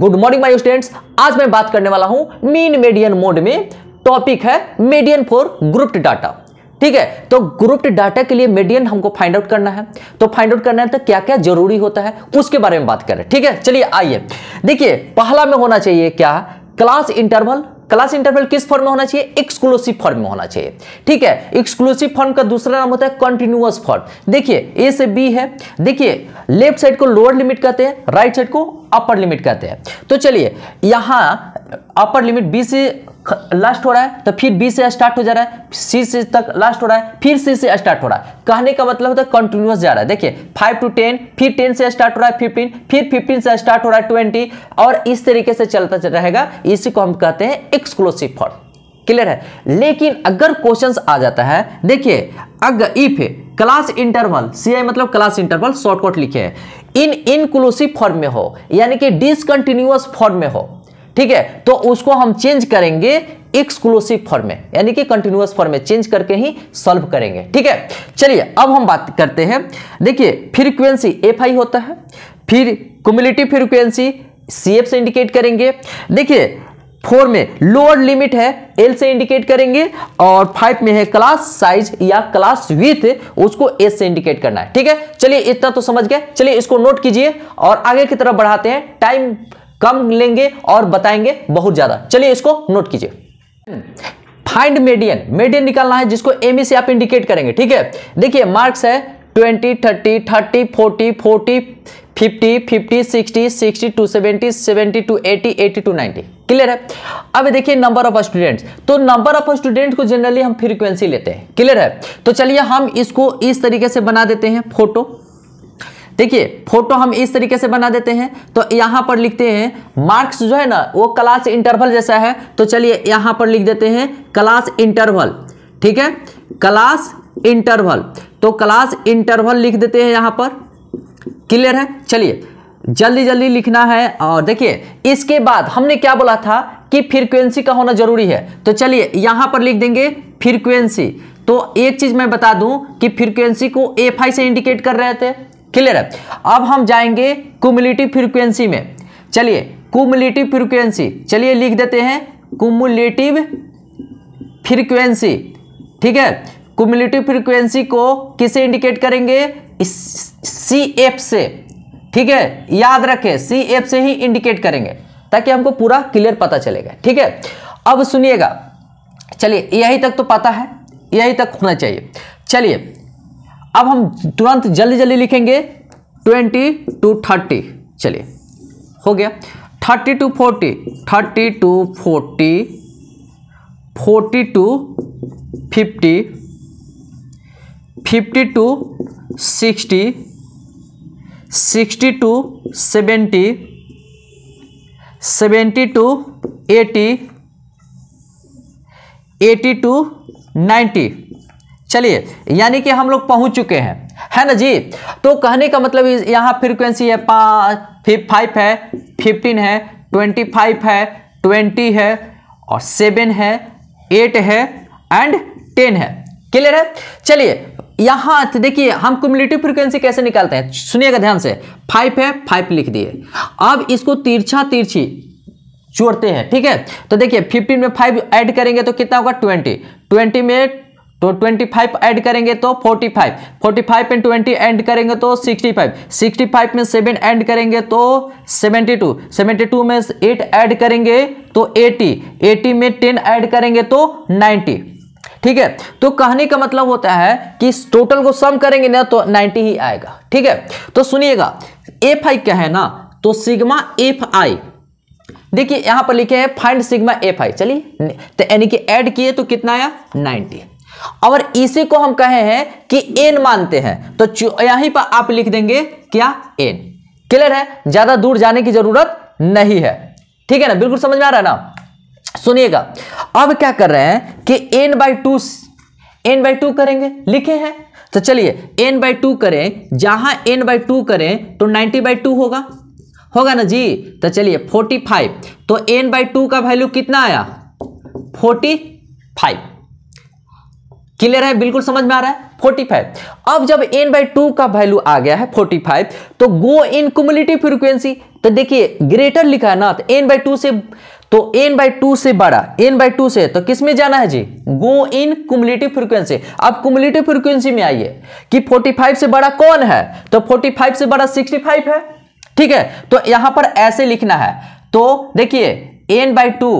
good morning my students आज मैं बात करने वाला हूं मीन मेडियन मोड में टॉपिक है मेडियन फॉर ग्रुप्ड डाटा ठीक है तो ग्रुप्ड डाटा के लिए मेडियन हमको फाइंड आउट करना है तो फाइंड आउट करना है तो क्या क्या जरूरी होता है उसके बारे में बात करें ठीक है चलिए आइए देखिए पहला में होना चाहिए क्या क्लास इंटरवल क्लास इंटरवल किस फॉर्म में होना चाहिए एक्सक्लूसिव फॉर्म में होना चाहिए ठीक है एक्सक्लूसिव फॉर्म का दूसरा नाम होता है कंटिन्यूअस फॉर्म देखिए ए से बी है देखिए लेफ्ट साइड को लोअर लिमिट कहते हैं राइट साइड को अपर लिमिट कहते हैं तो चलिए यहां अपर लिमिट बी से लास्ट हो रहा है तो फिर बी से स्टार्ट हो जा रहा है सी से तक लास्ट हो रहा है फिर सी से स्टार्ट हो रहा है कहने का मतलब होता है कंटिन्यूस जा रहा है देखिए फाइव टू टेन फिर टेन से स्टार्ट हो रहा है फिफ्टीन फिर फिफ्टीन से स्टार्ट हो रहा है ट्वेंटी और इस तरीके से चलता रहेगा इसी को हम कहते हैं एक्सक्लूसिव फॉर्म क्लियर है लेकिन अगर क्वेश्चन आ जाता है देखिए अगर if class interval C I मतलब क्लास इंटरवल शॉर्टकट लिखे इन इनक्लूसिव फॉर्म में हो यानी कि डिसकंटिन्यूअस फॉर्म में हो ठीक है तो उसको हम चेंज करेंगे एक्सक्लूसिव फॉर्म में यानी कि कंटिन्यूस फॉर्म में चेंज करके ही सॉल्व करेंगे ठीक है चलिए अब हम बात करते हैं देखिए फ्रीक्वेंसी एफ आई होता है फिर कुमिलिटिव फ्रीक्वेंसी सी एफ से इंडिकेट करेंगे देखिए फोर में लोअर लिमिट है एल से इंडिकेट करेंगे और फाइव में है क्लास साइज या क्लास विथ उसको एस से इंडिकेट करना है ठीक है चलिए इतना तो समझ गए चलिए इसको नोट कीजिए और आगे की तरफ बढ़ाते हैं टाइम कम लेंगे और बताएंगे बहुत ज्यादा चलिए इसको नोट कीजिए फाइंड मेडियन मेडियन निकालना है जिसको एम से आप इंडिकेट करेंगे ठीक है देखिए मार्क्स है twenty thirty thirty forty forty fifty fifty sixty sixty to seventy seventy to eighty eighty to clear है अब देखिए नंबर ऑफ स्टूडेंट्स तो नंबर ऑफ स्टूडेंट को जनरली हम फ्रीक्वेंसी लेते हैं क्लियर है तो चलिए हम इसको इस तरीके से बना देते हैं फोटो देखिए फोटो हम इस तरीके से बना देते हैं तो यहां पर लिखते हैं मार्क्स जो है ना वो क्लास इंटरवल जैसा है तो चलिए यहां पर लिख देते हैं क्लास इंटरवल ठीक है क्लास इंटरवल तो क्लास इंटरवल लिख देते हैं यहां पर क्लियर है चलिए जल्दी जल्दी लिखना है और देखिए इसके बाद हमने क्या बोला था कि फ्रीक्वेंसी का होना जरूरी है तो चलिए यहां पर लिख देंगे फ्रीक्वेंसी तो एक चीज मैं बता दूं कि फ्रीक्वेंसी को एफ से इंडिकेट कर रहे थे क्लियर है अब हम जाएंगे कुमुलेटिव फ्रीक्वेंसी में चलिए कुमुलेटिव फ्रीक्वेंसी चलिए लिख देते हैं कुमुलेटिव फ्रीक्वेंसी ठीक है कुमुलेटिव फ्रीक्वेंसी को किसे इंडिकेट करेंगे सी एफ से ठीक है याद रखें सी एफ से ही इंडिकेट करेंगे ताकि हमको पूरा क्लियर पता चलेगा ठीक है अब सुनिएगा चलिए यही तक तो पता है यही तक होना चाहिए चलिए अब हम तुरंत जल्दी जल्दी लिखेंगे ट्वेंटी टू थर्टी चलिए हो गया thirty to forty thirty to forty forty to fifty fifty to sixty sixty to seventy seventy to eighty eighty to ninety चलिए यानी कि हम लोग पहुंच चुके हैं है ना जी तो कहने का मतलब यहाँ फ्रीक्वेंसी है पाँच फाइव है फिफ्टीन है ट्वेंटी फाइव है ट्वेंटी है और सेवन है एट है एंड टेन है क्लियर है चलिए यहाँ देखिए हम कम्युनिटी फ्रीक्वेंसी कैसे निकालते हैं सुनिएगा ध्यान से फाइव है फाइव लिख दिए अब इसको तिरछा तिरछी जोड़ते हैं ठीक है तो देखिए 15 में 5 ऐड करेंगे तो कितना होगा 20 20 में तो 25 ऐड करेंगे तो 45 45 में 20 ऐड करेंगे तो 65 65 में 7 ऐड करेंगे तो 72 72 में 8 ऐड करेंगे तो 80 80 में 10 ऐड करेंगे तो 90 ठीक है तो कहने का मतलब होता है कि टोटल को सम करेंगे ना तो 90 ही आएगा ठीक है तो सुनिएगा एफ आई क्या है ना तो सिग्मा एफ आई देखिए यहां पर लिखे हैं फाइंड सिग्मा एफ आई चलिए तो यानी कि ऐड किए तो कितना आया और इसी को हम कहे हैं कि एन मानते हैं तो यहीं पर आप लिख देंगे क्या एन क्लियर है ज्यादा दूर जाने की जरूरत नहीं है ठीक है ना बिल्कुल समझ में आ रहा है ना सुनिएगा अब क्या कर रहे हैं कि N by two N by two करेंगे लिखे हैं तो चलिए एन बाई टू करें जहां एन बाई टू करें तो नाइनटी बाई टू होगा होगा ना जी तो चलिए फोर्टी फाइव तो एन बाई टू का वैल्यू कितना आया फोर्टी फाइव क्लियर है बिल्कुल समझ में आ रहा है 45 अब जब n बाई टू का वैल्यू आ गया है 45 तो गो इन कुमुलेटिव फ्रीक्वेंसी तो देखिए ग्रेटर लिखा है ना तो n बाई टू से तो n बाई टू से बड़ा n बाई टू से तो किस में जाना है जी गो इन कुमुलेटिव फ्रीक्वेंसी अब कुमुलेटिव फ्रीक्वेंसी में आइए कि 45 से बड़ा कौन है तो 45 से बड़ा 65 है ठीक है तो यहां पर ऐसे लिखना है तो देखिए n बाई टू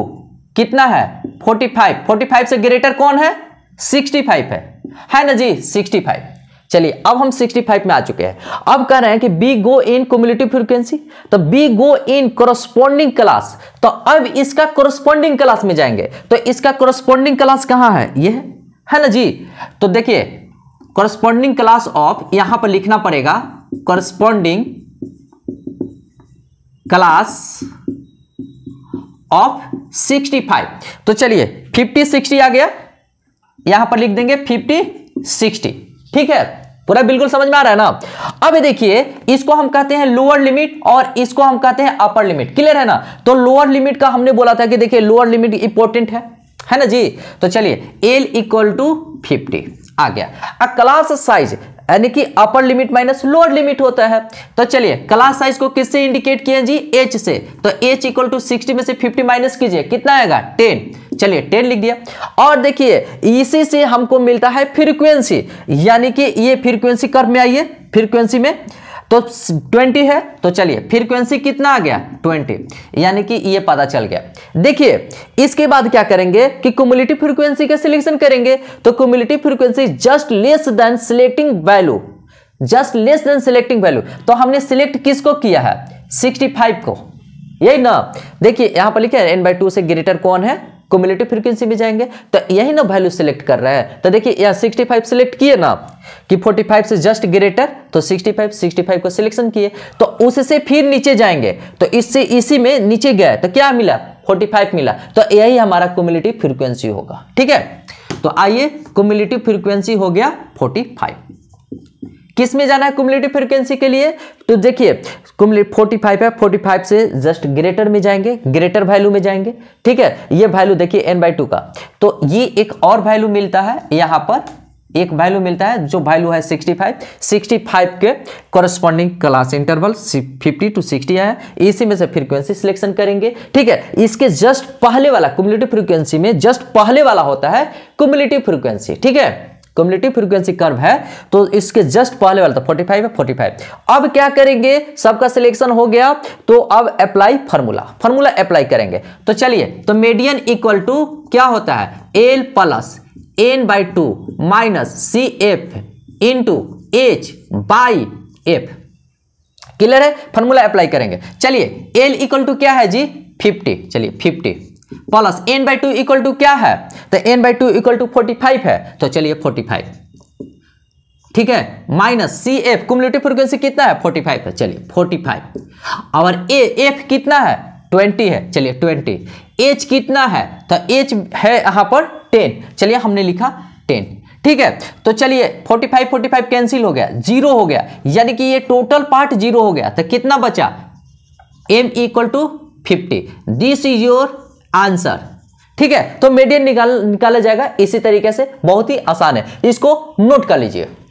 कितना है 45 45 से ग्रेटर कौन है 65 है है ना जी 65 चलिए अब हम 65 में आ चुके हैं अब कह रहे हैं कि B go in cumulative frequency तो B go in corresponding class तो अब इसका कोरोस्पोंडिंग क्लास में जाएंगे तो इसका कोरोस्पोंडिंग क्लास कहां है ये है ना जी तो देखिए कोरोस्पोंडिंग क्लास ऑफ यहां पर लिखना पड़ेगा कोरस्पॉन्डिंग क्लास ऑफ 65 तो चलिए 50 60 आ गया यहां पर लिख देंगे फिफ्टी सिक्सटी ठीक है पूरा बिल्कुल समझ में आ रहा है ना अब देखिए इसको हम कहते हैं लोअर लिमिट और इसको हम कहते हैं अपर लिमिट क्लियर है ना तो लोअर लिमिट का हमने बोला था कि देखिए लोअर लिमिट इंपॉर्टेंट है है ना जी तो चलिए एल इक्वल टू फिफ्टी आ गया अ क्लास साइज यानी कि upper limit minus lower limit होता है तो चलिए क्लास साइज को किससे इंडिकेट किया जी एच से तो एच इक्वल टू सिक्सटी में से फिफ्टी माइनस कीजिए कितना आएगा टेन चलिए टेन लिख दिया और देखिए इसी से हमको मिलता है फ्रीक्वेंसी यानी कि ये फ्रीक्वेंसी कर में आइए फ्रीक्वेंसी में तो 20 है तो चलिए फ्रीक्वेंसी कितना आ गया 20 यानी कि ये पता चल गया देखिए इसके बाद क्या करेंगे कि कुमुलेटिव फ्रीक्वेंसी का सिलेक्शन करेंगे तो cumulative frequency just less than selecting value just less than selecting value तो हमने सिलेक्ट किसको किया है 65 को यही ना देखिए यहां पर लिखे एन बाई टू से ग्रेटर कौन है कोमुलेटिव फ्रीक्वेंसी में जाएंगे तो यही ना वैल्यू सिलेक्ट कर रहा है तो देखिए यहाँ 65 सिलेक्ट किए ना कि 45 से जस्ट ग्रेटर तो 65 65 को सिलेक्शन किए तो उससे फिर नीचे जाएंगे तो इससे इसी में नीचे गए तो क्या मिला 45 मिला तो यही हमारा कोमुलेटिव फ्रीक्वेंसी होगा ठीक है तो आइए कोमुलेटिव फ्रीक्वेंसी हो गया 45 किस में जाना है कुमलेटिव फ्रिक्वेंसी के लिए तो देखिए फोर्टी 45 है 45 से जस्ट ग्रेटर में जाएंगे ग्रेटर वैल्यू में जाएंगे ठीक है ये वैल्यू देखिए एन बाई टू का तो ये एक और वैल्यू मिलता है यहाँ पर एक वैल्यू मिलता है जो वैल्यू है 65 65 के कोरस्पॉन्डिंग क्लास इंटरवल 50 टू 60 है इसी में से फ्रीक्वेंसी सिलेक्शन करेंगे ठीक है इसके जस्ट पहले वाला कुमलेटिव फ्रीक्वेंसी में जस्ट पहले वाला होता है कुमलेटिव फ्रीक्वेंसी ठीक है कम्युनिटी फ्रीक्वेंसी कर्व है तो इसके जस्ट पहले वाला था तो फाइव है फाइव अब क्या करेंगे सबका सिलेक्शन हो गया तो अब अप्लाई फार्मूला फार्मूला अप्लाई करेंगे तो चलिए तो मीडियन इक्वल टू क्या होता है L plus N by two minus C F into H by F clear है फार्मूला अप्लाई करेंगे चलिए एल इक्वल टू क्या है जी फिफ्टी चलिए fifty plus N by two equal to क्या है तो N by two equal to forty five है तो चलिए फोर्टी फाइव ठीक है minus C F cumulative frequency कितना है फोर्टी फाइव है चलिए फोर्टी फाइव और ए एफ कितना है ट्वेंटी है चलिए ट्वेंटी एच कितना है तो एच है यहाँ पर टेन चलिए हमने लिखा टेन ठीक है तो चलिए 45 45 कैंसिल हो गया जीरो हो गया यानी कि ये टोटल पार्ट जीरो हो गया तो कितना बचा m equal to fifty this is your answer ठीक है तो मीडियन निकाल निकाला जाएगा इसी तरीके से बहुत ही आसान है इसको नोट कर लीजिए